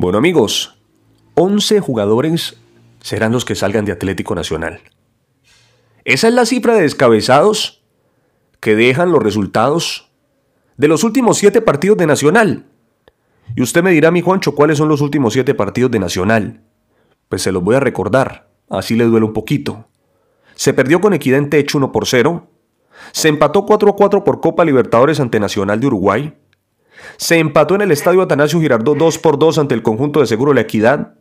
Bueno amigos, 11 jugadores serán los que salgan de Atlético Nacional. Esa es la cifra de descabezados que dejan los resultados de los últimos 7 partidos de Nacional. Y usted me dirá, mi Juancho, ¿cuáles son los últimos 7 partidos de Nacional? Pues se los voy a recordar, así le duele un poquito. Se perdió con Equidad hecho 1 por 0. Se empató 4 a 4 por Copa Libertadores ante Nacional de Uruguay se empató en el estadio Atanasio Girardot 2 por 2 ante el conjunto de Seguro La Equidad.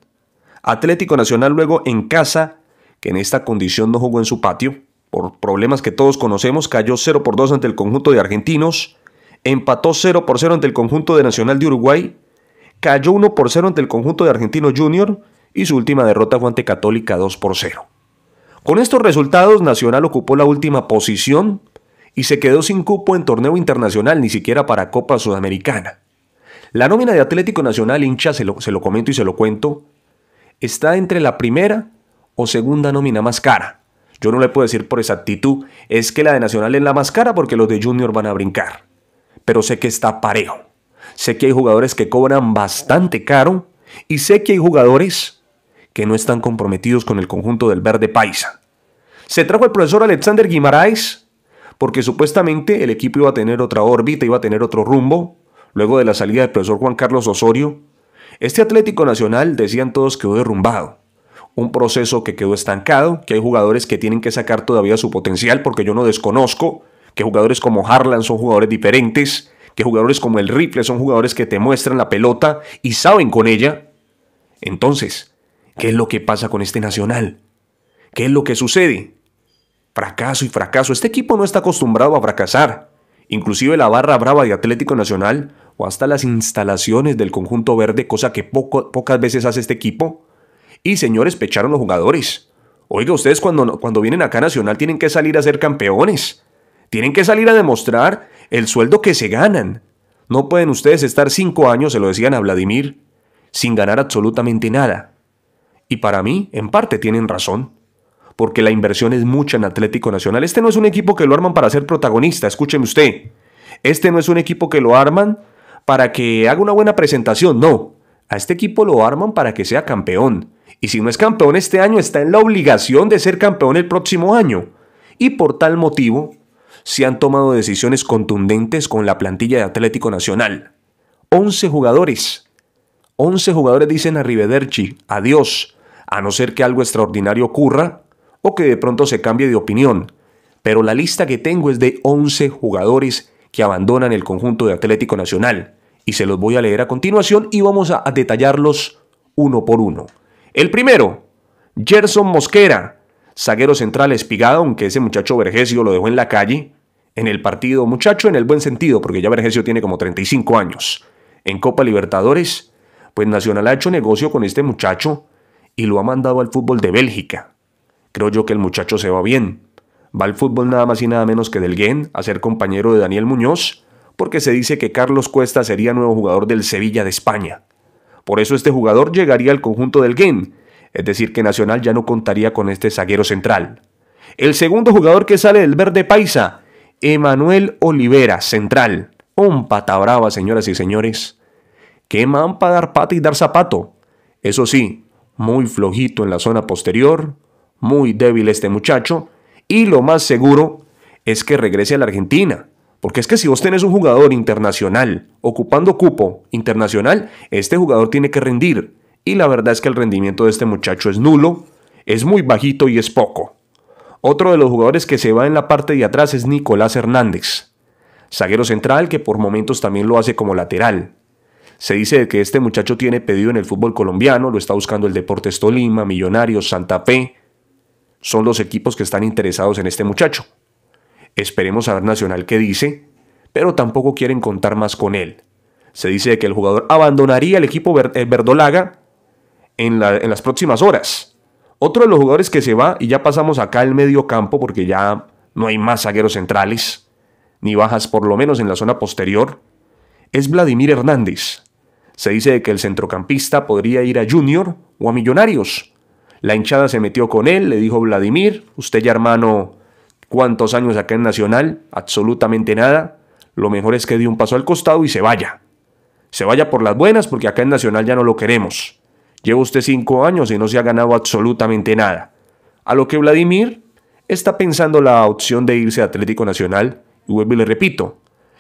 Atlético Nacional luego en casa, que en esta condición no jugó en su patio, por problemas que todos conocemos, cayó 0 por 2 ante el conjunto de argentinos, empató 0 por 0 ante el conjunto de Nacional de Uruguay, cayó 1 por 0 ante el conjunto de Argentinos Junior y su última derrota fue ante Católica 2 por 0. Con estos resultados, Nacional ocupó la última posición y se quedó sin cupo en torneo internacional, ni siquiera para Copa Sudamericana. La nómina de Atlético Nacional, hincha, se lo, comento y se lo cuento, está entre la primera o segunda nómina más cara. Yo no le puedo decir por exactitud, es que la de Nacional es la más cara porque los de Junior van a brincar. Pero sé que está parejo. Sé que hay jugadores que cobran bastante caro y sé que hay jugadores que no están comprometidos con el conjunto del verde paisa. Se trajo el profesor Alexander Guimaraes porque supuestamente el equipo iba a tener otra órbita, iba a tener otro rumbo, luego de la salida del profesor Juan Carlos Osorio. Este Atlético Nacional, decían todos, quedó derrumbado. Un proceso que quedó estancado, que hay jugadores que tienen que sacar todavía su potencial, porque yo no desconozco que jugadores como Harlan son jugadores diferentes, que jugadores como el Rifle son jugadores que te muestran la pelota y saben con ella. Entonces, ¿qué es lo que pasa con este Nacional? ¿Qué es lo que sucede? Fracaso y fracaso. Este equipo no está acostumbrado a fracasar. Inclusive la barra brava de Atlético Nacional o hasta las instalaciones del conjunto verde, cosa que poco, pocas veces hace este equipo. Y señores, pecharon los jugadores. Oiga, ustedes cuando, cuando vienen acá a Nacional tienen que salir a ser campeones. Tienen que salir a demostrar el sueldo que se ganan. No pueden ustedes estar cinco años, se lo decían a Vladimir, sin ganar absolutamente nada. Y para mí, en parte tienen razón porque la inversión es mucha en Atlético Nacional. Este no es un equipo que lo arman para ser protagonista, escúcheme usted. Este no es un equipo que lo arman para que haga una buena presentación, no. A este equipo lo arman para que sea campeón. Y si no es campeón este año, está en la obligación de ser campeón el próximo año. Y por tal motivo, se han tomado decisiones contundentes con la plantilla de Atlético Nacional. 11 jugadores. 11 jugadores dicen a Arrivederci, adiós, a no ser que algo extraordinario ocurra o que de pronto se cambie de opinión, pero la lista que tengo es de 11 jugadores que abandonan el conjunto de Atlético Nacional y se los voy a leer a continuación y vamos a detallarlos uno por uno. El primero, Gerson Mosquera, zaguero central espigado, aunque ese muchacho Vergesio lo dejó en la calle, en el partido muchacho en el buen sentido, porque ya Vergesio tiene como 35 años. En Copa Libertadores, pues Nacional ha hecho negocio con este muchacho y lo ha mandado al fútbol de Bélgica. Creo yo que el muchacho se va bien. Va al fútbol nada más y nada menos que del Gen, a ser compañero de Daniel Muñoz, porque se dice que Carlos Cuesta sería nuevo jugador del Sevilla de España. Por eso este jugador llegaría al conjunto del Gen, es decir que Nacional ya no contaría con este zaguero central. El segundo jugador que sale del verde paisa, Emanuel Olivera, central. Un pata señoras y señores. Qué man para dar pata y dar zapato. Eso sí, muy flojito en la zona posterior, muy débil este muchacho, y lo más seguro es que regrese a la Argentina. Porque es que si vos tenés un jugador internacional ocupando cupo internacional, este jugador tiene que rendir. Y la verdad es que el rendimiento de este muchacho es nulo, es muy bajito y es poco. Otro de los jugadores que se va en la parte de atrás es Nicolás Hernández, zaguero central que por momentos también lo hace como lateral. Se dice que este muchacho tiene pedido en el fútbol colombiano, lo está buscando el Deportes Tolima, Millonarios, Santa Fe, son los equipos que están interesados en este muchacho. Esperemos a ver Nacional qué dice, pero tampoco quieren contar más con él. Se dice que el jugador abandonaría el equipo eh, verdolaga en, las próximas horas. Otro de los jugadores que se va, y ya pasamos acá al medio campo porque ya no hay más zagueros centrales, ni bajas por lo menos en la zona posterior, es Vladimir Hernández. Se dice que el centrocampista podría ir a Junior o a Millonarios, la hinchada se metió con él, le dijo Vladimir, usted ya hermano, ¿cuántos años acá en Nacional? Absolutamente nada. Lo mejor es que dé un paso al costado y se vaya. Se vaya por las buenas porque acá en Nacional ya no lo queremos. Lleva usted cinco años y no se ha ganado absolutamente nada. A lo que Vladimir está pensando la opción de irse a Atlético Nacional. Y vuelvo y le repito,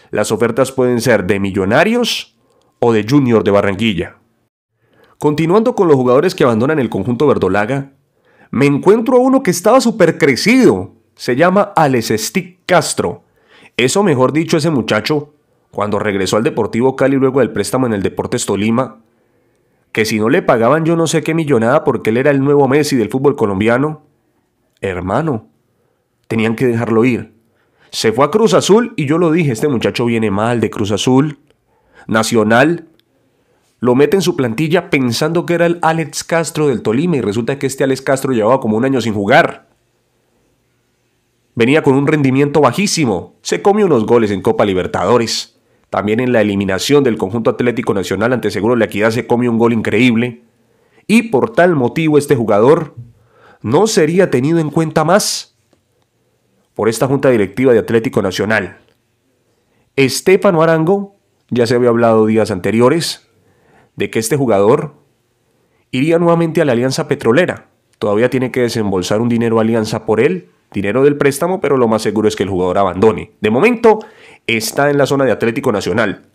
las ofertas pueden ser de Millonarios o de Junior de Barranquilla. Continuando con los jugadores que abandonan el conjunto verdolaga, me encuentro a uno que estaba súper crecido. Se llama Alex Stick Castro. Eso mejor dicho, ese muchacho, cuando regresó al Deportivo Cali luego del préstamo en el Deportes Tolima, que si no le pagaban yo no sé qué millonada porque él era el nuevo Messi del fútbol colombiano, hermano, tenían que dejarlo ir. Se fue a Cruz Azul y yo lo dije, este muchacho viene mal de Cruz Azul. Nacional lo mete en su plantilla pensando que era el Alex Castro del Tolima y resulta que este Alex Castro llevaba como un año sin jugar. Venía con un rendimiento bajísimo. Se come unos goles en Copa Libertadores. También en la eliminación del conjunto Atlético Nacional ante Seguro La Equidad se come un gol increíble. Y por tal motivo este jugador no sería tenido en cuenta más por esta junta directiva de Atlético Nacional. Estefano Arango, ya se había hablado días anteriores, de que este jugador iría nuevamente a la Alianza Petrolera. Todavía tiene que desembolsar un dinero a Alianza por él, dinero del préstamo, pero lo más seguro es que el jugador abandone. De momento está en la zona de Atlético Nacional.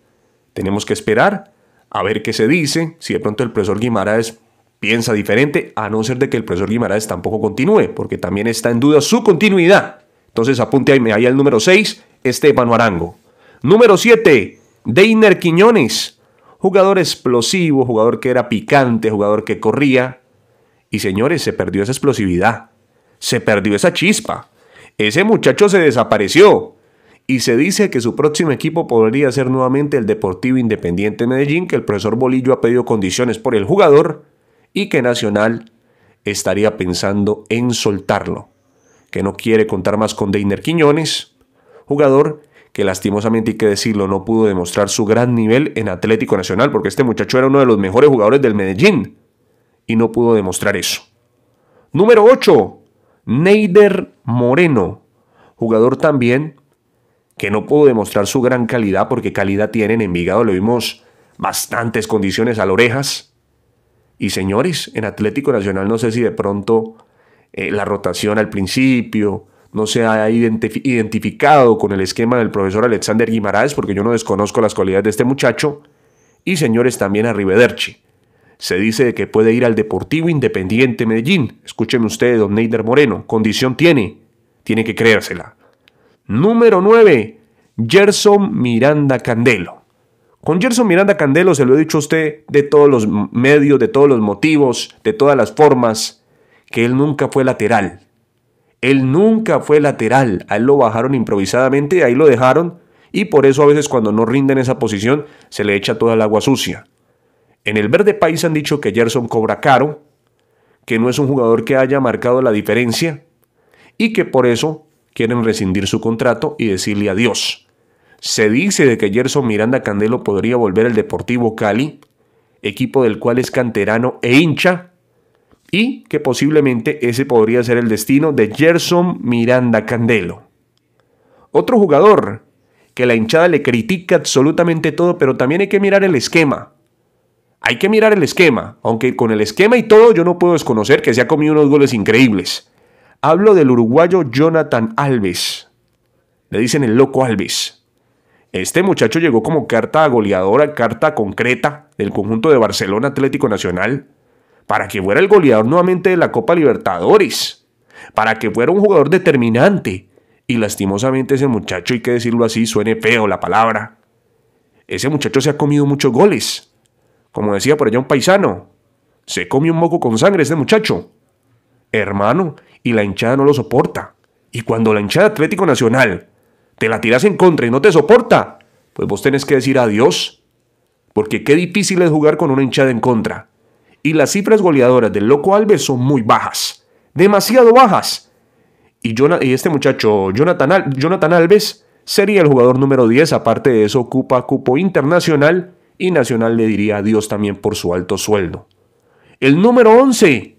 Tenemos que esperar a ver qué se dice, si de pronto el profesor Guimaraes piensa diferente, a no ser de que el profesor Guimaraes tampoco continúe, porque también está en duda su continuidad. Entonces apunte ahí, al número 6, Esteban Arango. Número 7, Deiner Quiñones. Jugador explosivo, jugador que era picante, jugador que corría. Y señores, se perdió esa explosividad. Se perdió esa chispa. Ese muchacho se desapareció. Y se dice que su próximo equipo podría ser nuevamente el Deportivo Independiente Medellín, que el profesor Bolillo ha pedido condiciones por el jugador y que Nacional estaría pensando en soltarlo, que no quiere contar más con Deiner Quiñones, jugador que lastimosamente hay que decirlo, no pudo demostrar su gran nivel en Atlético Nacional, porque este muchacho era uno de los mejores jugadores del Medellín y no pudo demostrar eso. Número 8, Neider Moreno, jugador también que no pudo demostrar su gran calidad, porque calidad tiene en Envigado, le vimos bastantes condiciones a orejas. Y señores, en Atlético Nacional no sé si de pronto eh, la rotación al principio, no se ha identificado con el esquema del profesor Alexander Guimaraes, porque yo no desconozco las cualidades de este muchacho. Y señores, también a Se dice que puede ir al Deportivo Independiente Medellín. Escúcheme usted, don Neider Moreno. Condición tiene. Tiene que creérsela. Número 9. Gerson Miranda Candelo. Con Gerson Miranda Candelo se lo he dicho a usted de todos los medios, de todos los motivos, de todas las formas, que él nunca fue lateral. Él nunca fue lateral, a él lo bajaron improvisadamente, ahí lo dejaron y por eso a veces cuando no rinden en esa posición se le echa toda el agua sucia. En el verde país han dicho que Gerson cobra caro, que no es un jugador que haya marcado la diferencia y que por eso quieren rescindir su contrato y decirle adiós. Se dice de que Gerson Miranda Candelo podría volver al Deportivo Cali, equipo del cual es canterano e hincha, y que posiblemente ese podría ser el destino de Gerson Miranda Candelo. Otro jugador que la hinchada le critica absolutamente todo, pero también hay que mirar el esquema. Hay que mirar el esquema, aunque con el esquema y todo yo no puedo desconocer que se ha comido unos goles increíbles. Hablo del uruguayo Jonathan Alves. Le dicen el loco Alves. Este muchacho llegó como carta goleadora, carta concreta del conjunto de Barcelona Atlético Nacional para que fuera el goleador nuevamente de la Copa Libertadores, para que fuera un jugador determinante. Y lastimosamente ese muchacho, hay que decirlo así, suene feo la palabra. Ese muchacho se ha comido muchos goles. Como decía por allá un paisano, se come un moco con sangre ese muchacho. Hermano, y la hinchada no lo soporta. Y cuando la hinchada Atlético Nacional te la tiras en contra y no te soporta, pues vos tenés que decir adiós. Porque qué difícil es jugar con una hinchada en contra y las cifras goleadoras del Loco Alves son muy bajas, demasiado bajas. Y, este muchacho, Jonathan, Jonathan Alves, sería el jugador número 10. Aparte de eso, ocupa cupo internacional y Nacional le diría adiós también por su alto sueldo. El número 11,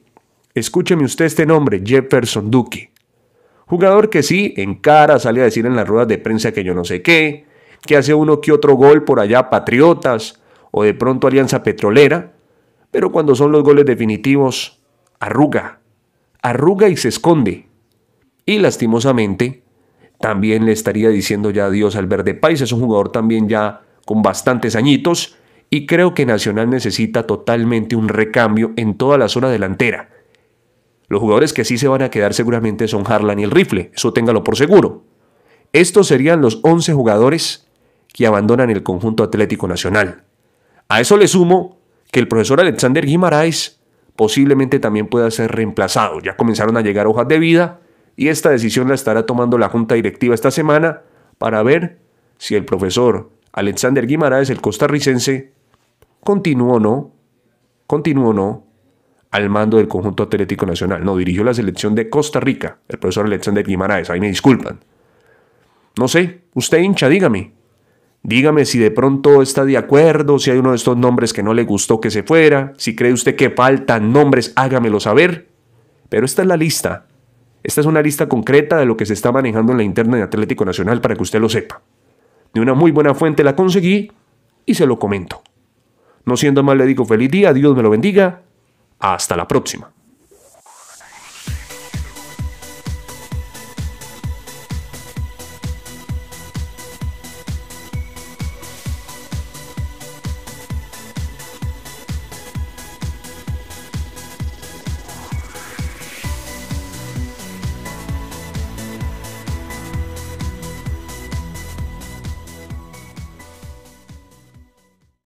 escúcheme usted este nombre, Jefferson Duque. Jugador que sí, en cara sale a decir en las ruedas de prensa que yo no sé qué, que hace uno que otro gol por allá, Patriotas o de pronto Alianza Petrolera, pero cuando son los goles definitivos, arruga, arruga y se esconde. Y lastimosamente, también le estaría diciendo ya adiós al Verde País. Es un jugador también ya con bastantes añitos y creo que Nacional necesita totalmente un recambio en toda la zona delantera. Los jugadores que sí se van a quedar seguramente son Harlan y el Rifle, eso téngalo por seguro. Estos serían los 11 jugadores que abandonan el conjunto Atlético Nacional. A eso le sumo que el profesor Alexander Guimaraes posiblemente también pueda ser reemplazado. Ya comenzaron a llegar hojas de vida y esta decisión la estará tomando la Junta Directiva esta semana para ver si el profesor Alexander Guimaraes, el costarricense, continúa o no, continúa o no al mando del conjunto atlético nacional. No, dirigió la selección de Costa Rica, el profesor Alexander Guimaraes, ahí me disculpan. No sé, usted hincha, dígame, Dígame si de pronto está de acuerdo, si hay uno de estos nombres que no le gustó que se fuera, si cree usted que faltan nombres, hágamelo saber. Pero esta es la lista. Esta es una lista concreta de lo que se está manejando en la interna de Atlético Nacional para que usted lo sepa. De una muy buena fuente la conseguí y se lo comento. No siendo más, le digo feliz día, Dios me lo bendiga. Hasta la próxima.